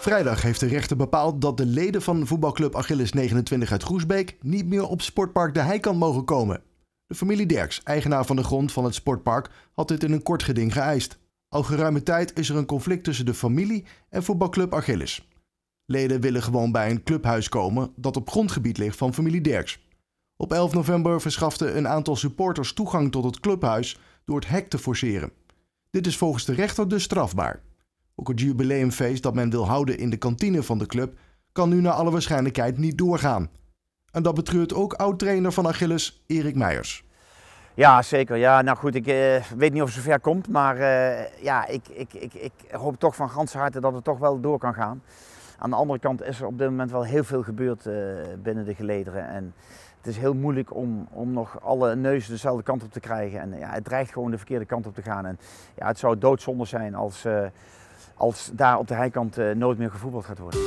Vrijdag heeft de rechter bepaald dat de leden van voetbalclub Achilles 29 uit Groesbeek niet meer op sportpark De Heikant mogen komen. De familie Derks, eigenaar van de grond van het sportpark, had dit in een kort geding geëist. Al geruime tijd is er een conflict tussen de familie en voetbalclub Achilles. Leden willen gewoon bij een clubhuis komen dat op grondgebied ligt van familie Derks. Op 11 november verschaften een aantal supporters toegang tot het clubhuis door het hek te forceren. Dit is volgens de rechter dus strafbaar. Ook het jubileumfeest dat men wil houden in de kantine van de club kan nu naar alle waarschijnlijkheid niet doorgaan. En dat betreurt ook oud-trainer van Achilles, Erik Meijers. Ja, zeker. Ja, nou goed, ik eh, weet niet of het zover komt, maar eh, ja, ik, ik, ik, ik hoop toch van gans harte dat het toch wel door kan gaan. Aan de andere kant is er op dit moment wel heel veel gebeurd eh, binnen de gelederen. En het is heel moeilijk om, om nog alle neuzen dezelfde kant op te krijgen. En ja, het dreigt gewoon de verkeerde kant op te gaan. En ja, het zou doodzonde zijn als als daar op de heikant eh, nooit meer gevoetbald gaat worden.